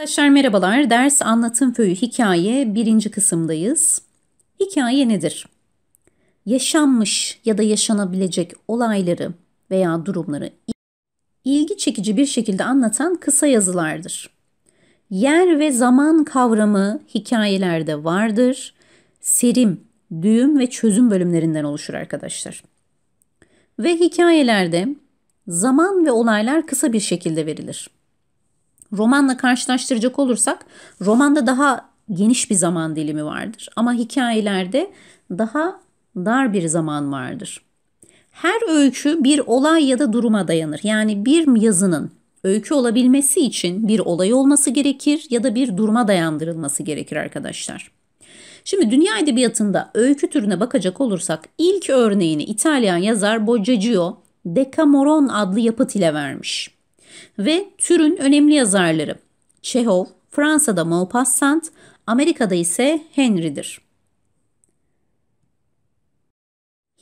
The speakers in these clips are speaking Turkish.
Arkadaşlar merhabalar. Ders anlatım föyü hikaye birinci kısımdayız. Hikaye nedir? Yaşanmış ya da yaşanabilecek olayları veya durumları ilgi çekici bir şekilde anlatan kısa yazılardır. Yer ve zaman kavramı hikayelerde vardır. Serim, düğüm ve çözüm bölümlerinden oluşur arkadaşlar. Ve hikayelerde zaman ve olaylar kısa bir şekilde verilir. Romanla karşılaştıracak olursak romanda daha geniş bir zaman dilimi vardır ama hikayelerde daha dar bir zaman vardır. Her öykü bir olay ya da duruma dayanır. Yani bir yazının öykü olabilmesi için bir olay olması gerekir ya da bir duruma dayandırılması gerekir arkadaşlar. Şimdi dünya edebiyatında öykü türüne bakacak olursak ilk örneğini İtalyan yazar Boccaccio Decameron adlı yapıt ile vermiş. Ve türün önemli yazarları Çehov, Fransa'da Maupassant, Amerika'da ise Henry'dir.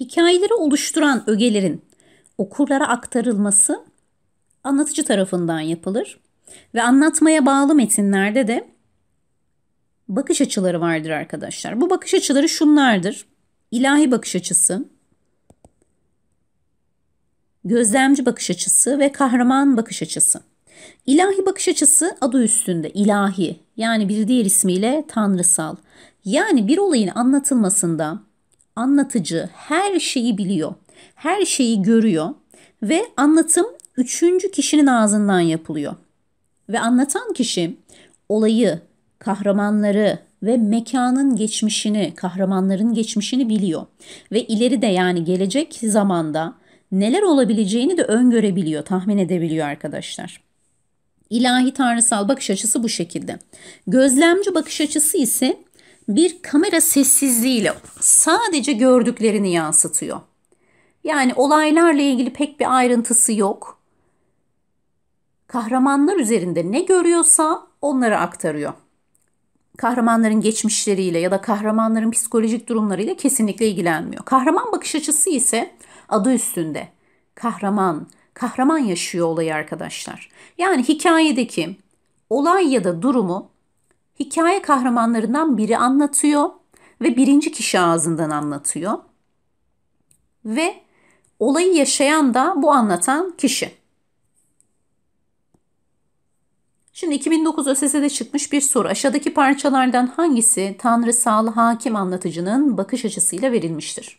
Hikayeleri oluşturan ögelerin okurlara aktarılması anlatıcı tarafından yapılır ve anlatmaya bağlı metinlerde de bakış açıları vardır arkadaşlar. Bu bakış açıları şunlardır. İlahi bakış açısı, gözlemci bakış açısı ve kahraman bakış açısı. İlahi bakış açısı adı üstünde ilahi yani bir diğer ismiyle tanrısal. Yani bir olayın anlatılmasında anlatıcı her şeyi biliyor, her şeyi görüyor ve anlatım üçüncü kişinin ağzından yapılıyor. Ve anlatan kişi olayı, kahramanları ve mekanın geçmişini, kahramanların geçmişini biliyor. Ve ileri de yani gelecek zamanda neler olabileceğini de öngörebiliyor, tahmin edebiliyor arkadaşlar. İlahi tanrısal bakış açısı bu şekilde. Gözlemci bakış açısı ise bir kamera sessizliğiyle sadece gördüklerini yansıtıyor. Yani olaylarla ilgili pek bir ayrıntısı yok. Kahramanlar üzerinde ne görüyorsa onları aktarıyor. Kahramanların geçmişleriyle ya da kahramanların psikolojik durumlarıyla kesinlikle ilgilenmiyor. Kahraman bakış açısı ise Adı üstünde. Kahraman, kahraman yaşıyor olayı arkadaşlar. Yani hikayedeki olay ya da durumu hikaye kahramanlarından biri anlatıyor ve birinci kişi ağzından anlatıyor. Ve olayı yaşayan da bu anlatan kişi. Şimdi 2009 ÖSS'de çıkmış bir soru. Aşağıdaki parçalardan hangisi tanrısal hakim anlatıcının bakış açısıyla verilmiştir?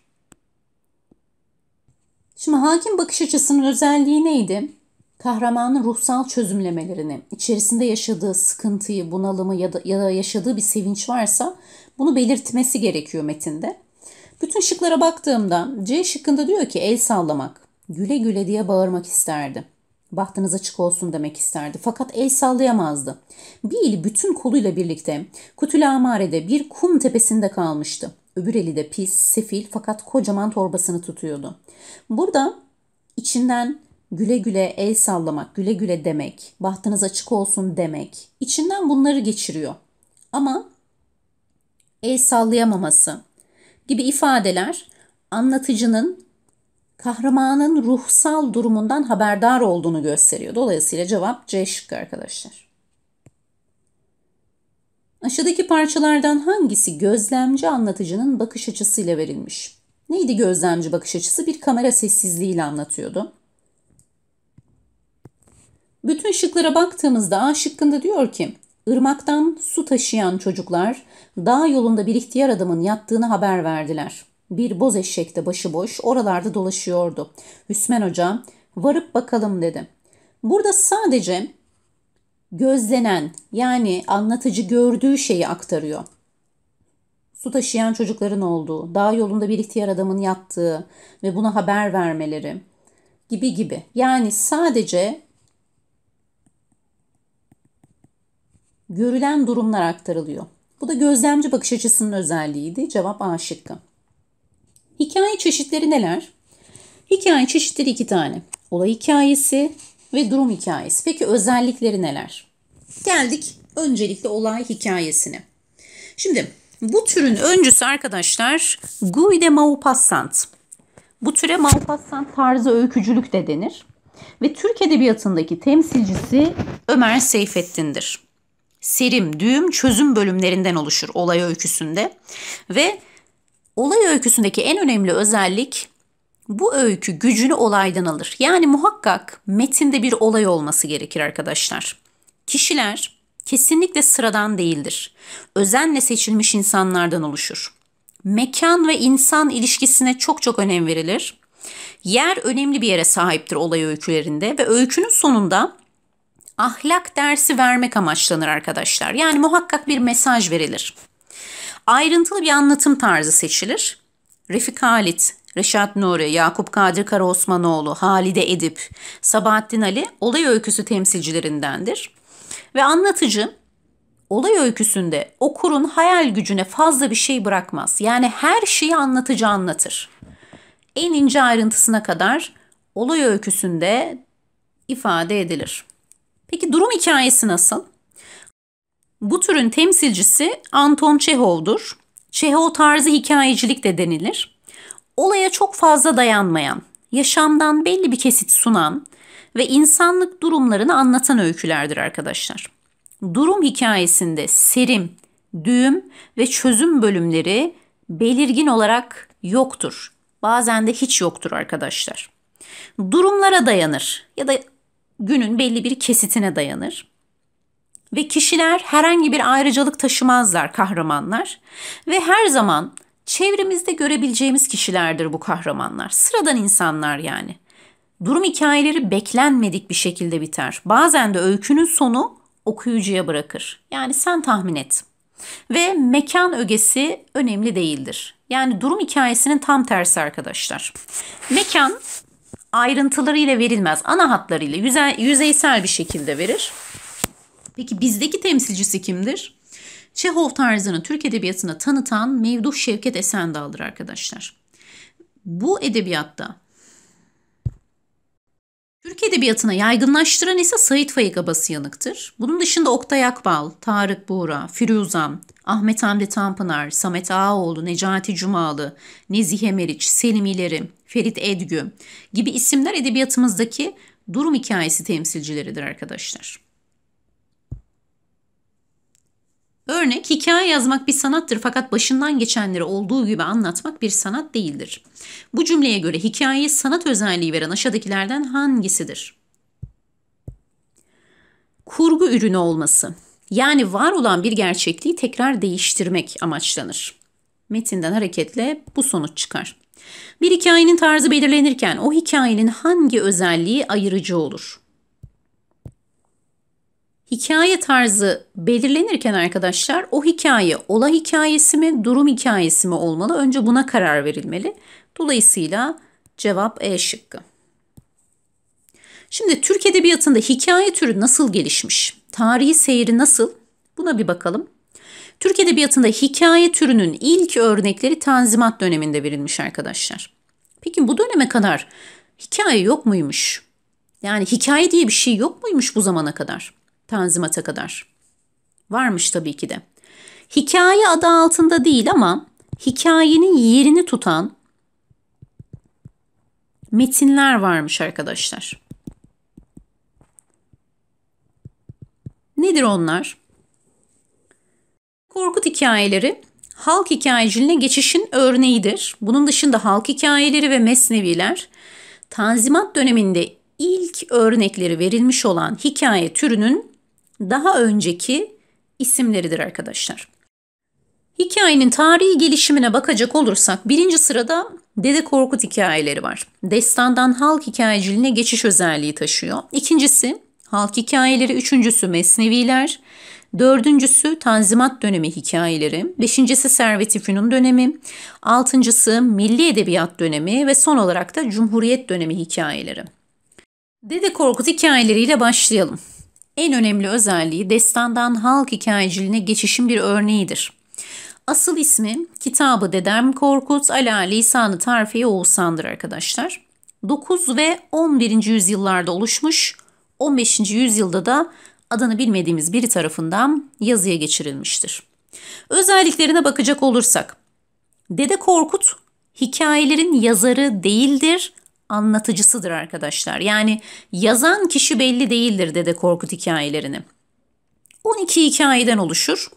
Şimdi hakim bakış açısının özelliği neydi? Kahramanın ruhsal çözümlemelerini, içerisinde yaşadığı sıkıntıyı, bunalımı ya da, ya da yaşadığı bir sevinç varsa bunu belirtmesi gerekiyor metinde. Bütün şıklara baktığımda C şıkkında diyor ki el sallamak, güle güle diye bağırmak isterdi. Bahtınız açık olsun demek isterdi fakat el sallayamazdı. Bill bütün koluyla birlikte Kutül Amare'de bir kum tepesinde kalmıştı. Öbür eli de pis, sefil fakat kocaman torbasını tutuyordu. Burada içinden güle güle el sallamak, güle güle demek, bahtınız açık olsun demek. içinden bunları geçiriyor. Ama el sallayamaması gibi ifadeler anlatıcının kahramanın ruhsal durumundan haberdar olduğunu gösteriyor. Dolayısıyla cevap C şıkkı arkadaşlar. Aşağıdaki parçalardan hangisi gözlemci anlatıcının bakış açısıyla verilmiş? Neydi gözlemci bakış açısı? Bir kamera sessizliğiyle anlatıyordu. Bütün şıklara baktığımızda A şıkkında diyor ki Irmaktan su taşıyan çocuklar dağ yolunda bir ihtiyar adamın yattığını haber verdiler. Bir boz eşek başıboş oralarda dolaşıyordu. Hüsmen Hoca varıp bakalım dedi. Burada sadece gözlenen yani anlatıcı gördüğü şeyi aktarıyor. Su taşıyan çocukların olduğu, dağ yolunda bir ihtiyar adamın yattığı ve buna haber vermeleri gibi gibi. Yani sadece görülen durumlar aktarılıyor. Bu da gözlemci bakış açısının özelliğiydi. Cevap A şıkkı. Hikaye çeşitleri neler? Hikaye çeşitleri iki tane. Olay hikayesi ve durum hikayesi. Peki özellikleri neler? Geldik öncelikle olay hikayesine. Şimdi bu türün öncüsü arkadaşlar Guy de Maupassant. Bu türe Maupassant tarzı öykücülük de denir. Ve Türk Edebiyatı'ndaki temsilcisi Ömer Seyfettin'dir. Serim, düğüm, çözüm bölümlerinden oluşur olay öyküsünde. Ve olay öyküsündeki en önemli özellik bu öykü gücünü olaydan alır. Yani muhakkak metinde bir olay olması gerekir arkadaşlar. Kişiler kesinlikle sıradan değildir. Özenle seçilmiş insanlardan oluşur. Mekan ve insan ilişkisine çok çok önem verilir. Yer önemli bir yere sahiptir olay öykülerinde ve öykünün sonunda ahlak dersi vermek amaçlanır arkadaşlar. Yani muhakkak bir mesaj verilir. Ayrıntılı bir anlatım tarzı seçilir Refik Halit, Reşat Nuri, Yakup Kadir Karaosmanoğlu, Halide Edip, Sabahattin Ali olay öyküsü temsilcilerindendir. Ve anlatıcı olay öyküsünde okurun hayal gücüne fazla bir şey bırakmaz. Yani her şeyi anlatıcı anlatır. En ince ayrıntısına kadar olay öyküsünde ifade edilir. Peki durum hikayesi nasıl? Bu türün temsilcisi Anton Çehov'dur. Çehov tarzı hikayecilik de denilir. Olaya çok fazla dayanmayan, yaşamdan belli bir kesit sunan ve insanlık durumlarını anlatan öykülerdir arkadaşlar. Durum hikayesinde serim, düğüm ve çözüm bölümleri belirgin olarak yoktur. Bazen de hiç yoktur arkadaşlar. Durumlara dayanır ya da günün belli bir kesitine dayanır ve kişiler herhangi bir ayrıcalık taşımazlar kahramanlar ve her zaman çevremizde görebileceğimiz kişilerdir bu kahramanlar. Sıradan insanlar yani. Durum hikayeleri beklenmedik bir şekilde biter. Bazen de öykünün sonu okuyucuya bırakır. Yani sen tahmin et. Ve mekan ögesi önemli değildir. Yani durum hikayesinin tam tersi arkadaşlar. Mekan ayrıntılarıyla verilmez. Ana hatlarıyla yüzeysel bir şekilde verir. Peki bizdeki temsilcisi kimdir? Çehov tarzını Türk edebiyatına tanıtan Mevduh Şevket Esendal'dır arkadaşlar. Bu edebiyatta Türk edebiyatına yaygınlaştıran ise Sait Faik Abasıyanık'tır. Bunun dışında Oktay Akbal, Tarık Buğra, Firuzan, Ahmet Hamdi Tanpınar, Samet Ağaoğlu, Necati Cumalı, Nezihe Meriç, Selim İleri, Ferit Edgü gibi isimler edebiyatımızdaki durum hikayesi temsilcileridir arkadaşlar. Örnek, hikaye yazmak bir sanattır fakat başından geçenleri olduğu gibi anlatmak bir sanat değildir. Bu cümleye göre hikayeyi sanat özelliği veren aşağıdakilerden hangisidir? Kurgu ürünü olması. Yani var olan bir gerçekliği tekrar değiştirmek amaçlanır. Metinden hareketle bu sonuç çıkar. Bir hikayenin tarzı belirlenirken o hikayenin hangi özelliği ayırıcı olur? Hikaye tarzı belirlenirken arkadaşlar o hikaye olay hikayesi mi durum hikayesi mi olmalı? Önce buna karar verilmeli. Dolayısıyla cevap E şıkkı. Şimdi Türk Edebiyatı'nda hikaye türü nasıl gelişmiş? Tarihi seyri nasıl? Buna bir bakalım. Türk Edebiyatı'nda hikaye türünün ilk örnekleri Tanzimat döneminde verilmiş arkadaşlar. Peki bu döneme kadar hikaye yok muymuş? Yani hikaye diye bir şey yok muymuş bu zamana kadar? Tanzimat'a kadar. Varmış tabii ki de. Hikaye adı altında değil ama hikayenin yerini tutan metinler varmış arkadaşlar. Nedir onlar? Korkut hikayeleri halk hikayeciliğine geçişin örneğidir. Bunun dışında halk hikayeleri ve mesneviler Tanzimat döneminde ilk örnekleri verilmiş olan hikaye türünün daha önceki isimleridir arkadaşlar. Hikayenin tarihi gelişimine bakacak olursak birinci sırada Dede Korkut hikayeleri var. Destandan halk hikayeciliğine geçiş özelliği taşıyor. İkincisi halk hikayeleri, üçüncüsü Mesneviler, Dördüncüsü Tanzimat dönemi hikayeleri, beşincisi Servet-i Fünun dönemi, altıncısı Milli Edebiyat dönemi ve son olarak da Cumhuriyet dönemi hikayeleri. Dede Korkut hikayeleriyle başlayalım en önemli özelliği destandan halk hikayeciliğine geçişin bir örneğidir. Asıl ismi kitabı Dedem Korkut Ala Lisanı Tarifi Oğuzhan'dır arkadaşlar. 9 ve 11. yüzyıllarda oluşmuş, 15. yüzyılda da adını bilmediğimiz biri tarafından yazıya geçirilmiştir. Özelliklerine bakacak olursak, Dede Korkut hikayelerin yazarı değildir, anlatıcısıdır arkadaşlar. Yani yazan kişi belli değildir Dede Korkut hikayelerini. 12 hikayeden oluşur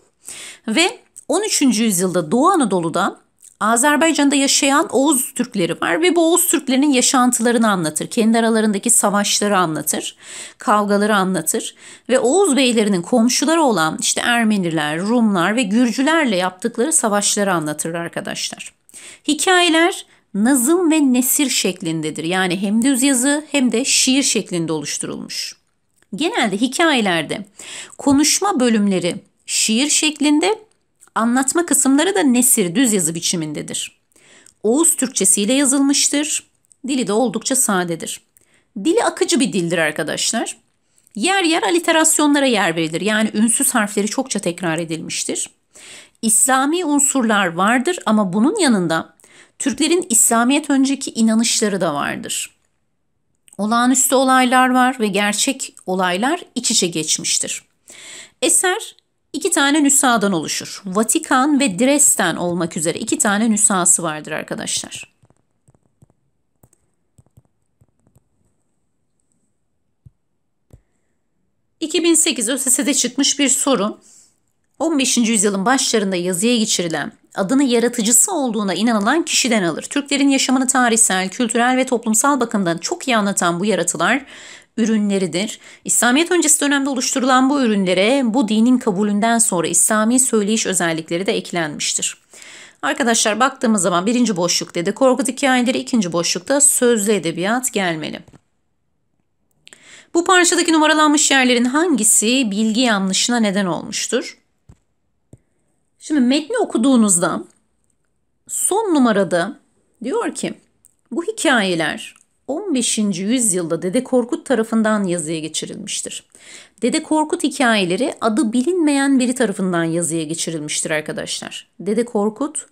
ve 13. yüzyılda Doğu Anadolu'da Azerbaycan'da yaşayan Oğuz Türkleri var ve bu Oğuz Türklerinin yaşantılarını anlatır. Kendi aralarındaki savaşları anlatır, kavgaları anlatır ve Oğuz beylerinin komşuları olan işte Ermeniler, Rumlar ve Gürcülerle yaptıkları savaşları anlatır arkadaşlar. Hikayeler nazım ve nesir şeklindedir. Yani hem düz yazı hem de şiir şeklinde oluşturulmuş. Genelde hikayelerde konuşma bölümleri şiir şeklinde, anlatma kısımları da nesir düz yazı biçimindedir. Oğuz Türkçesiyle yazılmıştır. Dili de oldukça sadedir. Dili akıcı bir dildir arkadaşlar. Yer yer aliterasyonlara yer verilir. Yani ünsüz harfleri çokça tekrar edilmiştir. İslami unsurlar vardır ama bunun yanında Türklerin İslamiyet önceki inanışları da vardır. Olağanüstü olaylar var ve gerçek olaylar iç içe geçmiştir. Eser iki tane nüshadan oluşur. Vatikan ve Dresden olmak üzere iki tane nüshası vardır arkadaşlar. ...2008 ÖSS'de çıkmış bir soru... ...15. yüzyılın başlarında yazıya geçirilen adını yaratıcısı olduğuna inanılan kişiden alır. Türklerin yaşamını tarihsel, kültürel ve toplumsal bakımdan çok iyi anlatan bu yaratılar ürünleridir. İslamiyet öncesi dönemde oluşturulan bu ürünlere bu dinin kabulünden sonra İslami söyleyiş özellikleri de eklenmiştir. Arkadaşlar baktığımız zaman birinci boşluk dedi. Korkut hikayeleri ikinci boşlukta sözlü edebiyat gelmeli. Bu parçadaki numaralanmış yerlerin hangisi bilgi yanlışına neden olmuştur? Şimdi metni okuduğunuzda son numarada diyor ki bu hikayeler 15. yüzyılda Dede Korkut tarafından yazıya geçirilmiştir. Dede Korkut hikayeleri adı bilinmeyen biri tarafından yazıya geçirilmiştir arkadaşlar. Dede Korkut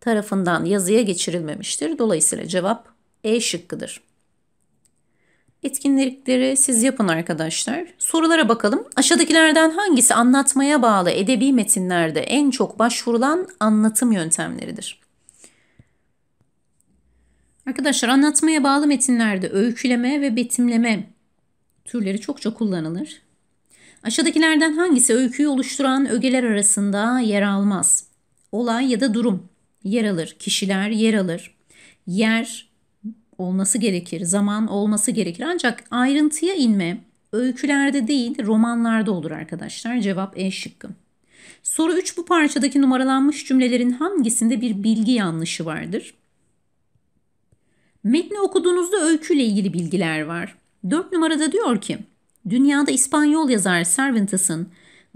tarafından yazıya geçirilmemiştir. Dolayısıyla cevap E şıkkıdır. Etkinlikleri siz yapın arkadaşlar. Sorulara bakalım. Aşağıdakilerden hangisi anlatmaya bağlı edebi metinlerde en çok başvurulan anlatım yöntemleridir? Arkadaşlar anlatmaya bağlı metinlerde öyküleme ve betimleme türleri çokça kullanılır. Aşağıdakilerden hangisi öyküyü oluşturan ögeler arasında yer almaz? Olay ya da durum yer alır, kişiler yer alır, yer olması gerekir, zaman olması gerekir. Ancak ayrıntıya inme öykülerde değil romanlarda olur arkadaşlar. Cevap E şıkkı. Soru 3 bu parçadaki numaralanmış cümlelerin hangisinde bir bilgi yanlışı vardır? Metni okuduğunuzda öyküyle ilgili bilgiler var. 4 numarada diyor ki, dünyada İspanyol yazar Cervantes'ın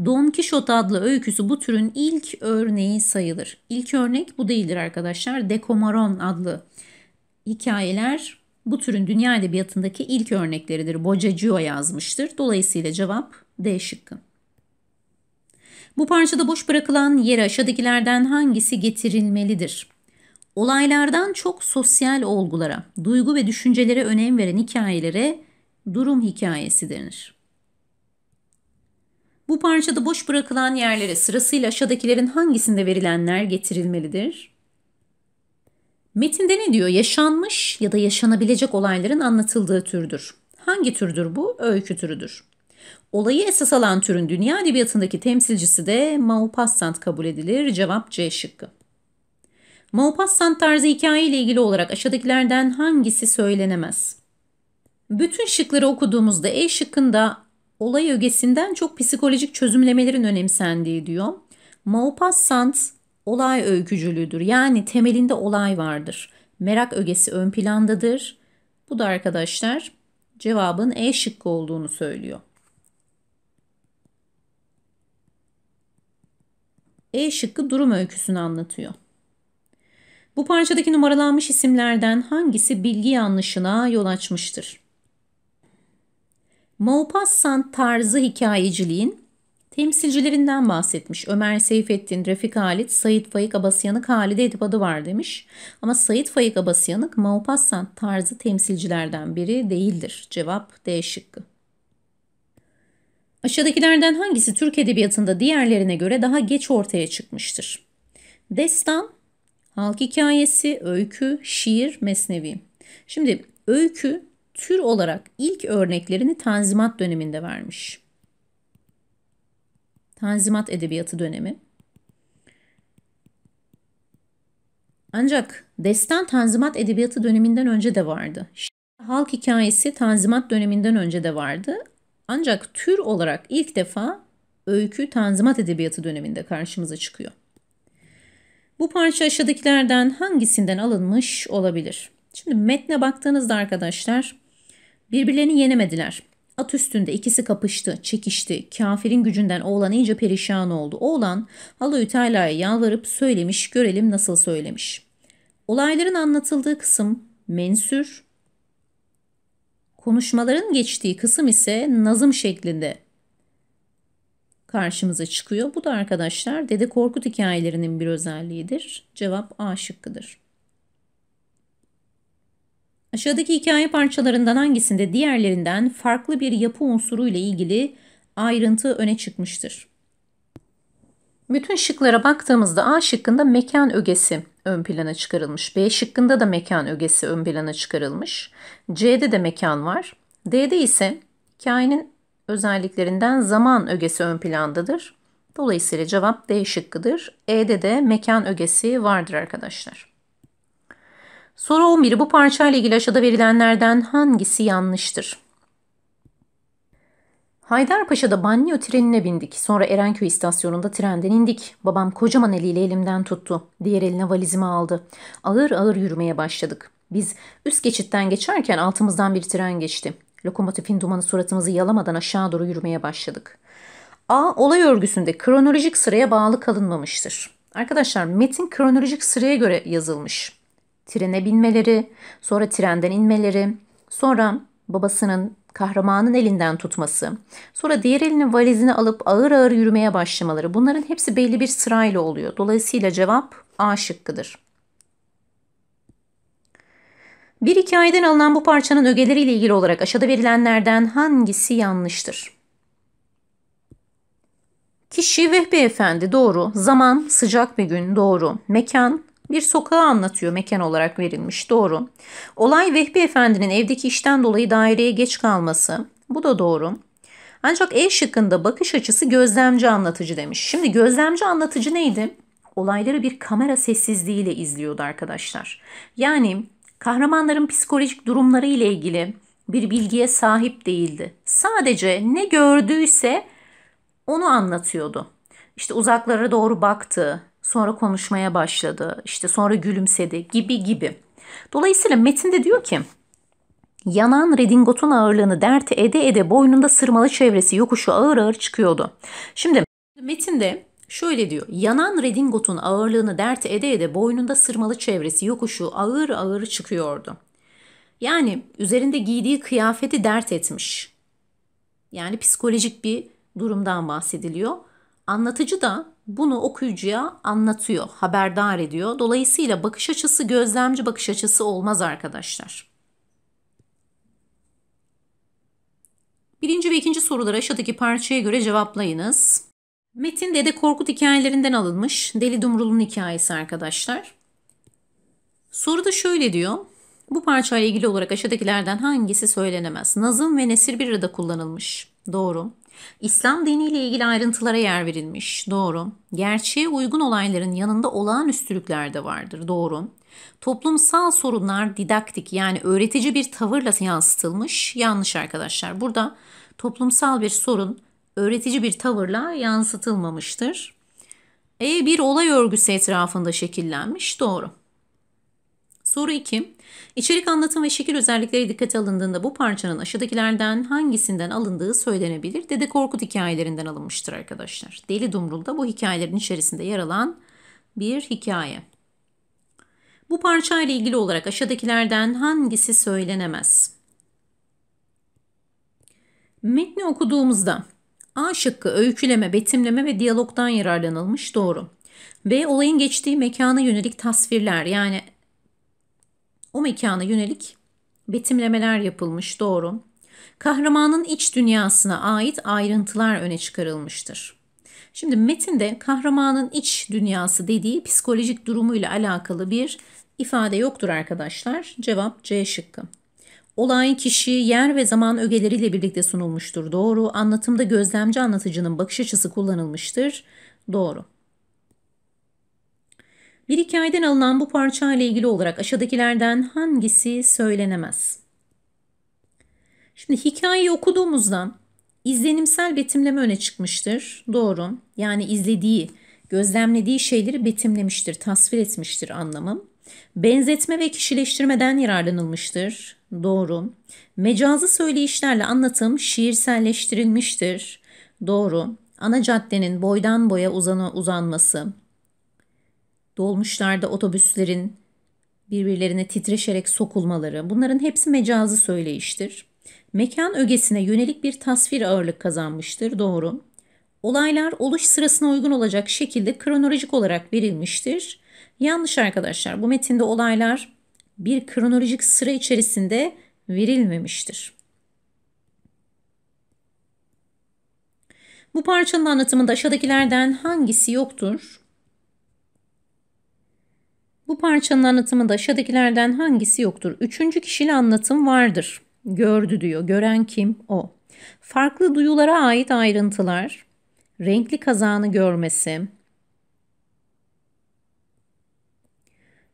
Don Quixote adlı öyküsü bu türün ilk örneği sayılır. İlk örnek bu değildir arkadaşlar. Decomaron adlı hikayeler bu türün dünya edebiyatındaki ilk örnekleridir. Boccaccio yazmıştır. Dolayısıyla cevap D şıkkı. Bu parçada boş bırakılan yere aşağıdakilerden hangisi getirilmelidir? Olaylardan çok sosyal olgulara, duygu ve düşüncelere önem veren hikayelere durum hikayesi denir. Bu parçada boş bırakılan yerlere sırasıyla aşağıdakilerin hangisinde verilenler getirilmelidir? Metinde ne diyor? Yaşanmış ya da yaşanabilecek olayların anlatıldığı türdür. Hangi türdür bu? Öykü türüdür. Olayı esas alan türün dünya edebiyatındaki temsilcisi de Maupassant kabul edilir. Cevap C şıkkı. Maupassant tarzı hikaye ile ilgili olarak aşağıdakilerden hangisi söylenemez? Bütün şıkları okuduğumuzda E şıkkında olay ögesinden çok psikolojik çözümlemelerin önemsendiği diyor. Maupassant olay öykücülüğüdür. Yani temelinde olay vardır. Merak ögesi ön plandadır. Bu da arkadaşlar cevabın E şıkkı olduğunu söylüyor. E şıkkı durum öyküsünü anlatıyor. Bu parçadaki numaralanmış isimlerden hangisi bilgi yanlışına yol açmıştır? Maupassant tarzı hikayeciliğin Temsilcilerinden bahsetmiş. Ömer Seyfettin, Refik Halit, Sayit Faik Abasyanık, Halide Edip adı var demiş. Ama Sayit Faik Abasyanık Maupassant tarzı temsilcilerden biri değildir. Cevap D şıkkı. Aşağıdakilerden hangisi Türk Edebiyatı'nda diğerlerine göre daha geç ortaya çıkmıştır? Destan, halk hikayesi, öykü, şiir, mesnevi. Şimdi öykü tür olarak ilk örneklerini Tanzimat döneminde vermiş. Tanzimat Edebiyatı dönemi. Ancak destan Tanzimat Edebiyatı döneminden önce de vardı. Halk hikayesi Tanzimat döneminden önce de vardı. Ancak tür olarak ilk defa öykü Tanzimat Edebiyatı döneminde karşımıza çıkıyor. Bu parça aşağıdakilerden hangisinden alınmış olabilir? Şimdi metne baktığınızda arkadaşlar birbirlerini yenemediler. At üstünde ikisi kapıştı, çekişti. Kafirin gücünden oğlan iyice perişan oldu. Oğlan Allahü Teala'ya yalvarıp söylemiş, görelim nasıl söylemiş. Olayların anlatıldığı kısım mensür, konuşmaların geçtiği kısım ise nazım şeklinde karşımıza çıkıyor. Bu da arkadaşlar Dede Korkut hikayelerinin bir özelliğidir. Cevap A şıkkıdır. Aşağıdaki hikaye parçalarından hangisinde diğerlerinden farklı bir yapı unsuru ile ilgili ayrıntı öne çıkmıştır? Bütün şıklara baktığımızda A şıkkında mekan ögesi ön plana çıkarılmış. B şıkkında da mekan ögesi ön plana çıkarılmış. C'de de mekan var. D'de ise hikayenin özelliklerinden zaman ögesi ön plandadır. Dolayısıyla cevap D şıkkıdır. E'de de mekan ögesi vardır arkadaşlar. Soru 11. Bu parçayla ilgili aşağıda verilenlerden hangisi yanlıştır? Haydarpaşa'da banyo trenine bindik. Sonra Erenköy istasyonunda trenden indik. Babam kocaman eliyle elimden tuttu. Diğer eline valizimi aldı. Ağır ağır yürümeye başladık. Biz üst geçitten geçerken altımızdan bir tren geçti. Lokomotifin dumanı suratımızı yalamadan aşağı doğru yürümeye başladık. A. Olay örgüsünde kronolojik sıraya bağlı kalınmamıştır. Arkadaşlar metin kronolojik sıraya göre yazılmış trene binmeleri, sonra trenden inmeleri, sonra babasının kahramanın elinden tutması, sonra diğer elinin valizini alıp ağır ağır yürümeye başlamaları bunların hepsi belli bir sırayla oluyor. Dolayısıyla cevap A şıkkıdır. Bir hikayeden alınan bu parçanın ögeleriyle ilgili olarak aşağıda verilenlerden hangisi yanlıştır? Kişi Vehbi Efendi doğru. Zaman sıcak bir gün doğru. Mekan bir sokağı anlatıyor mekan olarak verilmiş doğru. Olay Vehbi Efendi'nin evdeki işten dolayı daireye geç kalması. Bu da doğru. Ancak E şıkkında bakış açısı gözlemci anlatıcı demiş. Şimdi gözlemci anlatıcı neydi? Olayları bir kamera sessizliğiyle izliyordu arkadaşlar. Yani kahramanların psikolojik durumları ile ilgili bir bilgiye sahip değildi. Sadece ne gördüyse onu anlatıyordu. İşte uzaklara doğru baktı, sonra konuşmaya başladı, işte sonra gülümsedi gibi gibi. Dolayısıyla metinde diyor ki Yanan redingotun ağırlığını dert ede ede boynunda sırmalı çevresi yokuşu ağır ağır çıkıyordu. Şimdi metinde şöyle diyor. Yanan redingotun ağırlığını dert ede ede boynunda sırmalı çevresi yokuşu ağır ağır çıkıyordu. Yani üzerinde giydiği kıyafeti dert etmiş. Yani psikolojik bir durumdan bahsediliyor. Anlatıcı da bunu okuyucuya anlatıyor, haberdar ediyor. Dolayısıyla bakış açısı gözlemci bakış açısı olmaz arkadaşlar. Birinci ve ikinci soruları aşağıdaki parçaya göre cevaplayınız. Metin Dede Korkut hikayelerinden alınmış Deli Dumrul'un hikayesi arkadaşlar. Soruda şöyle diyor. Bu parçayla ilgili olarak aşağıdakilerden hangisi söylenemez? Nazım ve Nesir bir arada kullanılmış. Doğru. İslam diniyle ilgili ayrıntılara yer verilmiş. Doğru. Gerçeğe uygun olayların yanında olağanüstülükler de vardır. Doğru. Toplumsal sorunlar didaktik yani öğretici bir tavırla yansıtılmış. Yanlış arkadaşlar. Burada toplumsal bir sorun öğretici bir tavırla yansıtılmamıştır. E bir olay örgüsü etrafında şekillenmiş. Doğru. Soru 2. İçerik anlatım ve şekil özellikleri dikkate alındığında bu parçanın aşağıdakilerden hangisinden alındığı söylenebilir? Dede Korkut hikayelerinden alınmıştır arkadaşlar. Deli Dumrul da bu hikayelerin içerisinde yer alan bir hikaye. Bu parça ile ilgili olarak aşağıdakilerden hangisi söylenemez? Metni okuduğumuzda A şıkkı öyküleme, betimleme ve diyalogdan yararlanılmış doğru. B olayın geçtiği mekana yönelik tasvirler yani o mekana yönelik betimlemeler yapılmış doğru. Kahramanın iç dünyasına ait ayrıntılar öne çıkarılmıştır. Şimdi metinde kahramanın iç dünyası dediği psikolojik durumuyla alakalı bir ifade yoktur arkadaşlar. Cevap C şıkkı. Olay, kişi, yer ve zaman ögeleriyle birlikte sunulmuştur. Doğru. Anlatımda gözlemci anlatıcının bakış açısı kullanılmıştır. Doğru. Bir hikayeden alınan bu parça ile ilgili olarak aşağıdakilerden hangisi söylenemez? Şimdi hikayeyi okuduğumuzda izlenimsel betimleme öne çıkmıştır. Doğru. Yani izlediği, gözlemlediği şeyleri betimlemiştir, tasvir etmiştir anlamım. Benzetme ve kişileştirmeden yararlanılmıştır. Doğru. Mecazi söyleyişlerle anlatım şiirselleştirilmiştir. Doğru. Ana caddenin boydan boya uzana uzanması, dolmuşlarda otobüslerin birbirlerine titreşerek sokulmaları bunların hepsi mecazi söyleyiştir. Mekan ögesine yönelik bir tasvir ağırlık kazanmıştır, doğru. Olaylar oluş sırasına uygun olacak şekilde kronolojik olarak verilmiştir. Yanlış arkadaşlar, bu metinde olaylar bir kronolojik sıra içerisinde verilmemiştir. Bu parçanın anlatımında aşağıdakilerden hangisi yoktur? Bu parçanın anlatımı da aşağıdakilerden hangisi yoktur? Üçüncü kişili anlatım vardır. Gördü diyor. Gören kim? O. Farklı duyulara ait ayrıntılar, renkli kazanı görmesi,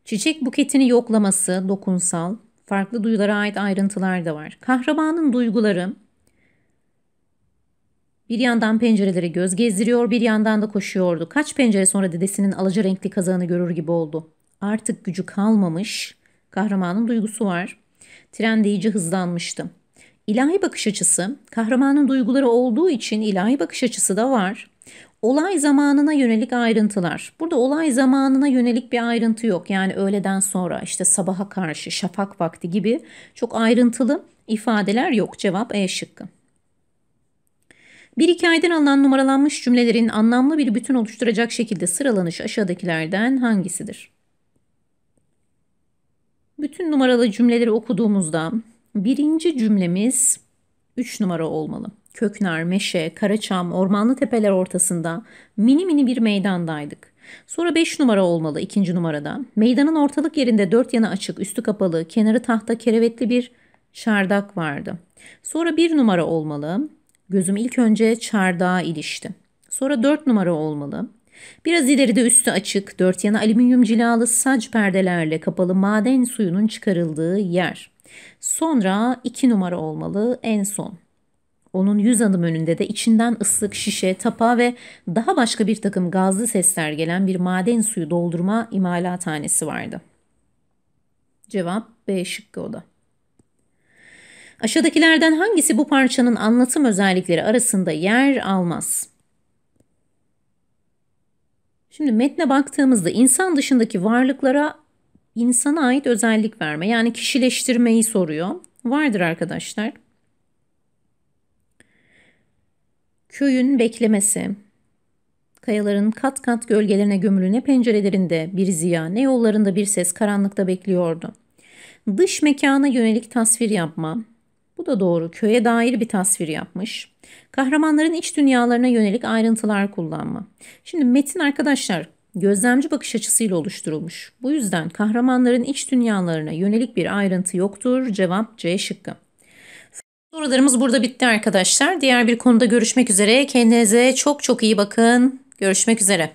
çiçek buketini yoklaması, dokunsal, farklı duyulara ait ayrıntılar da var. Kahramanın duyguları, bir yandan pencerelere göz gezdiriyor, bir yandan da koşuyordu. Kaç pencere sonra dedesinin alaca renkli kazağını görür gibi oldu. Artık gücü kalmamış, kahramanın duygusu var. Tren deyici hızlanmıştı. İlahi bakış açısı, kahramanın duyguları olduğu için ilahi bakış açısı da var. Olay zamanına yönelik ayrıntılar. Burada olay zamanına yönelik bir ayrıntı yok. Yani öğleden sonra işte sabaha karşı, şafak vakti gibi çok ayrıntılı ifadeler yok. Cevap E şıkkı. Bir hikayeden alınan numaralanmış cümlelerin anlamlı bir bütün oluşturacak şekilde sıralanışı aşağıdakilerden hangisidir? Bütün numaralı cümleleri okuduğumuzda birinci cümlemiz 3 numara olmalı. Köknar, Meşe, Karaçam, Ormanlı Tepeler ortasında mini mini bir meydandaydık. Sonra 5 numara olmalı ikinci numarada. Meydanın ortalık yerinde dört yana açık, üstü kapalı, kenarı tahta kerevetli bir çardak vardı. Sonra 1 numara olmalı. Gözüm ilk önce çardağa ilişti. Sonra 4 numara olmalı. Biraz ileride üstü açık, dört yana alüminyum cilalı saç perdelerle kapalı maden suyunun çıkarıldığı yer. Sonra iki numara olmalı en son. Onun yüz adım önünde de içinden ıslık, şişe, tapa ve daha başka bir takım gazlı sesler gelen bir maden suyu doldurma imalathanesi vardı. Cevap B şıkkı oda. Aşağıdakilerden hangisi bu parçanın anlatım özellikleri arasında yer almaz? Şimdi metne baktığımızda insan dışındaki varlıklara insana ait özellik verme yani kişileştirmeyi soruyor. Vardır arkadaşlar. Köyün beklemesi, kayaların kat kat gölgelerine gömülü ne pencerelerinde bir ziya ne yollarında bir ses karanlıkta bekliyordu. Dış mekana yönelik tasvir yapma. Bu da doğru köye dair bir tasvir yapmış. Kahramanların iç dünyalarına yönelik ayrıntılar kullanma. Şimdi metin arkadaşlar gözlemci bakış açısıyla oluşturulmuş. Bu yüzden kahramanların iç dünyalarına yönelik bir ayrıntı yoktur. Cevap C şıkkı. Sorularımız burada bitti arkadaşlar. Diğer bir konuda görüşmek üzere. Kendinize çok çok iyi bakın. Görüşmek üzere.